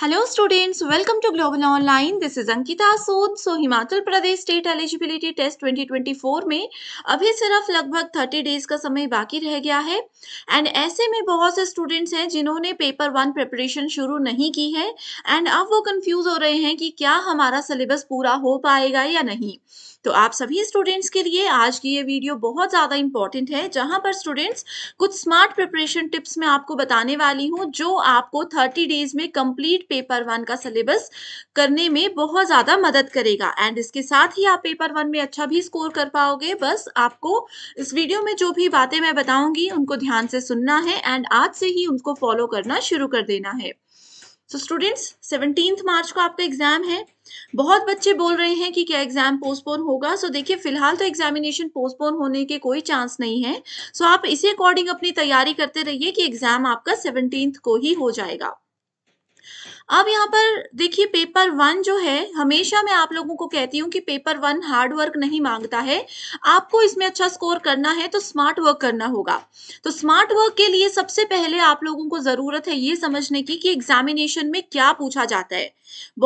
Hello students welcome to global online this is Ankita Sood. So Himachal Pradesh state eligibility test 2024 में अभी सिर्फ लगभग 30 days का समय बाकी रह गया है एंड ऐसे में बहुत से स्टूडेंट्स हैं जिन्होंने पेपर वन प्रिपरेशन शुरू नहीं की है एंड अब वो कंफ्यूज हो रहे हैं कि क्या हमारा सिलेबस पूरा हो पाएगा या नहीं तो आप सभी स्टूडेंट्स के लिए आज की ये वीडियो बहुत ज़्यादा इंपॉर्टेंट है जहाँ पर स्टूडेंट्स कुछ स्मार्ट प्रिपरेशन टिप्स मैं आपको बताने वाली हूँ जो आपको थर्टी डेज में कंप्लीट पेपर वन का सिलेबस करने में बहुत ज़्यादा मदद करेगा एंड इसके साथ ही आप पेपर वन में अच्छा भी स्कोर कर पाओगे बस आपको इस वीडियो में जो भी बातें मैं बताऊंगी उनको ध्यान से सुनना है एंड आज से ही उनको फॉलो करना शुरू कर देना है सो स्टूडेंट्स सेवनटीन मार्च को आपका एग्जाम है बहुत बच्चे बोल रहे हैं कि क्या एग्जाम पोस्टपोन होगा सो so, देखिए फिलहाल तो एग्जामिनेशन पोस्टपोन होने के कोई चांस नहीं है सो so, आप इसी अकॉर्डिंग अपनी तैयारी करते रहिए कि एग्जाम आपका सेवनटीन को ही हो जाएगा अब यहाँ पर देखिए पेपर वन जो है हमेशा मैं आप लोगों को कहती हूँ कि पेपर वन हार्ड वर्क नहीं मांगता है आपको इसमें अच्छा स्कोर करना है तो स्मार्ट वर्क करना होगा तो स्मार्ट वर्क के लिए सबसे पहले आप लोगों को जरूरत है ये समझने की कि एग्जामिनेशन में क्या पूछा जाता है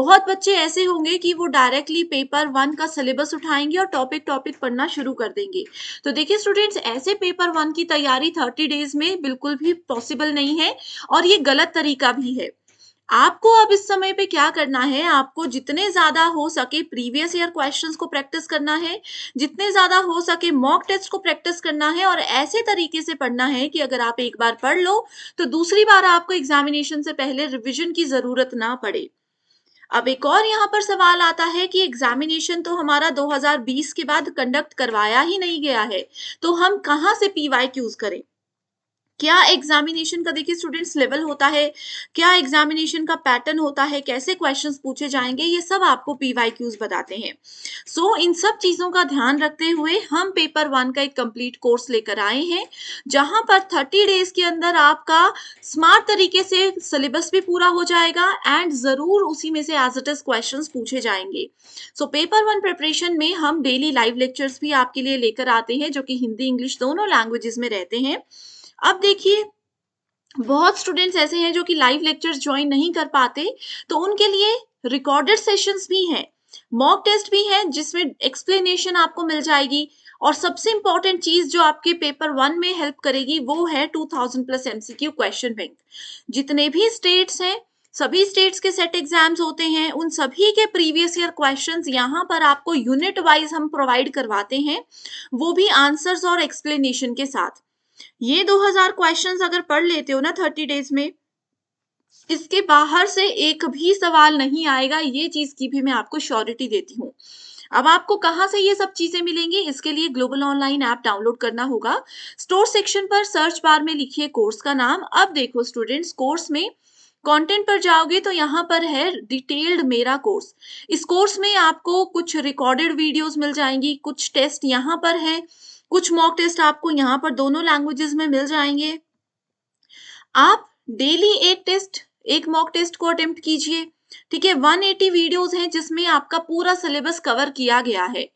बहुत बच्चे ऐसे होंगे कि वो डायरेक्टली पेपर वन का सिलेबस उठाएंगे और टॉपिक टॉपिक पढ़ना शुरू कर देंगे तो देखिए स्टूडेंट्स ऐसे पेपर वन की तैयारी थर्टी डेज में बिल्कुल भी पॉसिबल नहीं है और ये गलत तरीका भी है आपको अब इस समय पे क्या करना है आपको जितने ज्यादा हो सके प्रीवियस ईयर क्वेश्चंस को प्रैक्टिस करना है जितने ज्यादा हो सके मॉक टेस्ट को प्रैक्टिस करना है और ऐसे तरीके से पढ़ना है कि अगर आप एक बार पढ़ लो तो दूसरी बार आपको एग्जामिनेशन से पहले रिविजन की जरूरत ना पड़े अब एक और यहाँ पर सवाल आता है कि एग्जामिनेशन तो हमारा 2020 के बाद कंडक्ट करवाया ही नहीं गया है तो हम कहाँ से पीवाई क्यूज करें क्या एग्जामिनेशन का देखिए स्टूडेंट्स लेवल होता है क्या एग्जामिनेशन का पैटर्न होता है कैसे क्वेश्चंस पूछे जाएंगे ये सब आपको पीवाईक्यूज बताते हैं सो so, इन सब चीजों का ध्यान रखते हुए हम पेपर वन का एक कंप्लीट कोर्स लेकर आए हैं जहां पर थर्टी डेज के अंदर आपका स्मार्ट तरीके से सिलेबस भी पूरा हो जाएगा एंड जरूर उसी में से एज इट इज क्वेश्चन पूछे जाएंगे सो पेपर वन प्रिपरेशन में हम डेली लाइव लेक्चर्स भी आपके लिए लेकर आते हैं जो कि हिंदी इंग्लिश दोनों लैंग्वेजेस में रहते हैं अब देखिए बहुत स्टूडेंट्स ऐसे हैं जो कि लाइव लेक्चर्स ज्वाइन नहीं कर पाते तो उनके लिए रिकॉर्डेड सेशंस भी हैं मॉक टेस्ट भी है जिसमें एक्सप्लेनेशन आपको मिल जाएगी और सबसे इंपॉर्टेंट चीज जो आपके पेपर वन में हेल्प करेगी वो है 2000 प्लस एमसीक्यू क्वेश्चन बैंक जितने भी स्टेट्स हैं सभी स्टेट्स के सेट एग्जाम्स होते हैं उन सभी के प्रीवियस ईयर क्वेश्चंस यहाँ पर आपको यूनिट वाइज हम प्रोवाइड करवाते हैं वो भी आंसर्स और एक्सप्लेनेशन के साथ ये 2000 क्वेश्चंस अगर पढ़ लेते हो ना 30 डेज में इसके बाहर से एक भी सवाल नहीं आएगा ये चीज की भी मैं आपको श्योरिटी देती हूँ अब आपको कहाँ से ये सब चीजें मिलेंगी इसके लिए ग्लोबल ऑनलाइन ऐप डाउनलोड करना होगा स्टोर सेक्शन पर सर्च बार में लिखिए कोर्स का नाम अब देखो स्टूडेंट्स कोर्स में कंटेंट पर जाओगे तो यहाँ पर है डिटेल्ड मेरा कोर्स इस कोर्स में आपको कुछ रिकॉर्डेड वीडियोस मिल जाएंगी कुछ टेस्ट यहाँ पर है कुछ मॉक टेस्ट आपको यहाँ पर दोनों लैंग्वेजेस में मिल जाएंगे आप डेली एक टेस्ट एक मॉक टेस्ट को अटेम्प्ट कीजिए ठीक है 180 वीडियोस हैं जिसमें आपका पूरा सिलेबस कवर किया गया है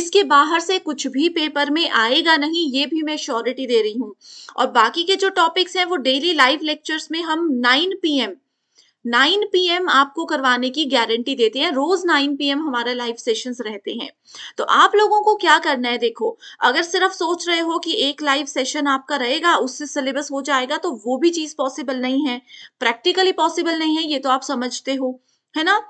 इसके बाहर से कुछ भी पेपर में आएगा नहीं ये भी मैं श्योरिटी दे रही हूँ और बाकी के जो टॉपिक्स हैं वो डेली लाइव लेक्चर्स में हम 9 पीएम 9 पीएम आपको करवाने की गारंटी देते हैं रोज पी एम हमारा लाइव सेशंस रहते हैं तो आप लोगों को क्या करना है देखो अगर सिर्फ सोच रहे हो कि एक लाइव सेशन आपका रहेगा उससे सिलेबस हो जाएगा तो वो भी चीज पॉसिबल नहीं है प्रैक्टिकली पॉसिबल नहीं है ये तो आप समझते हो है ना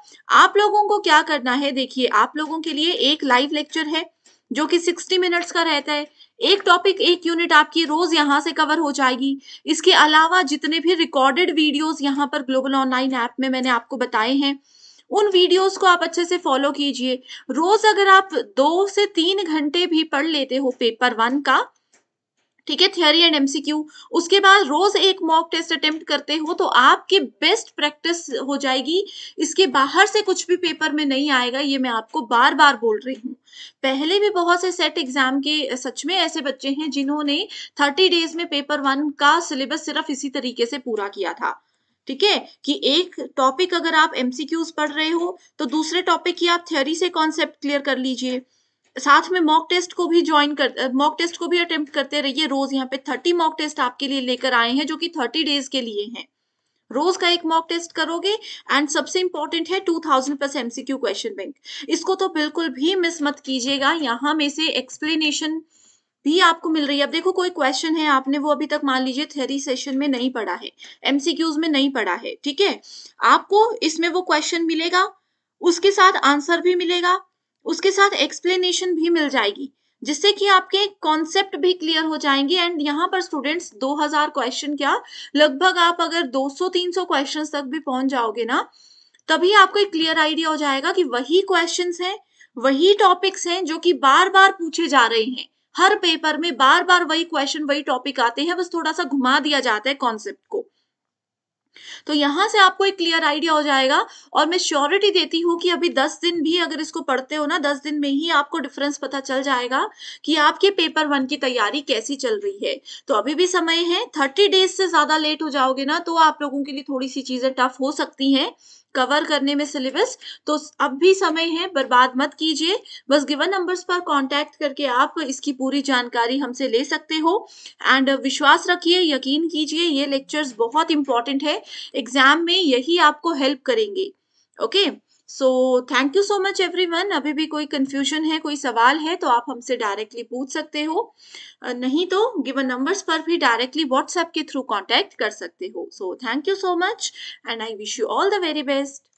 आप लोगों को क्या करना है देखिए आप लोगों के लिए एक लाइव लेक्चर है जो कि 60 मिनट्स का रहता है एक टॉपिक एक यूनिट आपकी रोज यहाँ से कवर हो जाएगी इसके अलावा जितने भी रिकॉर्डेड वीडियोस यहाँ पर ग्लोबल ऑनलाइन ऐप में मैंने आपको बताए हैं उन वीडियोस को आप अच्छे से फॉलो कीजिए रोज अगर आप दो से तीन घंटे भी पढ़ लेते हो पेपर वन का ठीक है थियोरी एंड एमसीक्यू उसके बाद रोज एक मॉक टेस्ट अटेम्प्ट करते हो तो आपकी बेस्ट प्रैक्टिस हो जाएगी इसके बाहर से कुछ भी पेपर में नहीं आएगा ये मैं आपको बार बार बोल रही हूँ पहले भी बहुत से सेट एग्जाम के सच में ऐसे बच्चे हैं जिन्होंने थर्टी डेज में पेपर वन का सिलेबस सिर्फ इसी तरीके से पूरा किया था ठीक है कि एक टॉपिक अगर आप एमसीक्यूज पढ़ रहे हो तो दूसरे टॉपिक की आप थ्योरी से कॉन्सेप्ट क्लियर कर लीजिए साथ में मॉक टेस्ट को भी ज्वाइन कर मॉक टेस्ट को भी अटेम्प्ट करते रहिए रोज यहाँ पे थर्टी मॉक टेस्ट आपके लिए लेकर आए हैं जो कि थर्टी डेज के लिए हैं रोज का एक मॉक टेस्ट करोगे एंड सबसे इंपॉर्टेंट है 2000 प्लस एमसीक्यू क्वेश्चन बैंक इसको तो बिल्कुल भी मिस मत कीजिएगा यहाँ में से एक्सप्लेनेशन भी आपको मिल रही है अब देखो कोई क्वेश्चन है आपने वो अभी तक मान लीजिए थ्योरी सेशन में नहीं पढ़ा है एमसीक्यूज में नहीं पढ़ा है ठीक है आपको इसमें वो क्वेश्चन मिलेगा उसके साथ आंसर भी मिलेगा उसके साथ एक्सप्लेनेशन भी मिल जाएगी जिससे कि आपके कॉन्सेप्ट भी क्लियर हो जाएंगे एंड यहाँ पर स्टूडेंट्स 2000 क्वेश्चन क्या लगभग आप अगर 200-300 क्वेश्चन तक भी पहुंच जाओगे ना तभी आपको एक क्लियर आइडिया हो जाएगा कि वही क्वेश्चन हैं वही टॉपिक्स हैं जो कि बार बार पूछे जा रहे हैं हर पेपर में बार बार वही क्वेश्चन वही टॉपिक आते हैं बस थोड़ा सा घुमा दिया जाता है कॉन्सेप्ट को तो यहां से आपको एक क्लियर आइडिया हो जाएगा और मैं श्योरिटी देती हूं कि अभी दस दिन भी अगर इसको पढ़ते हो ना दस दिन में ही आपको डिफरेंस पता चल जाएगा कि आपके पेपर वन की तैयारी कैसी चल रही है तो अभी भी समय है थर्टी डेज से ज्यादा लेट हो जाओगे ना तो आप लोगों के लिए थोड़ी सी चीजें टफ हो सकती है कवर करने में सिलेबस तो अब भी समय है बर्बाद मत कीजिए बस गिवन नंबर्स पर कांटेक्ट करके आप इसकी पूरी जानकारी हमसे ले सकते हो एंड विश्वास रखिए यकीन कीजिए ये लेक्चर्स बहुत इंपॉर्टेंट है एग्जाम में यही आपको हेल्प करेंगे okay so thank you so much everyone अभी भी कोई कंफ्यूजन है कोई सवाल है तो आप हमसे डायरेक्टली पूछ सकते हो नहीं तो गिवन नंबर्स पर भी डायरेक्टली व्हाट्सएप के थ्रू कांटेक्ट कर सकते हो so thank you so much and I wish you all the very best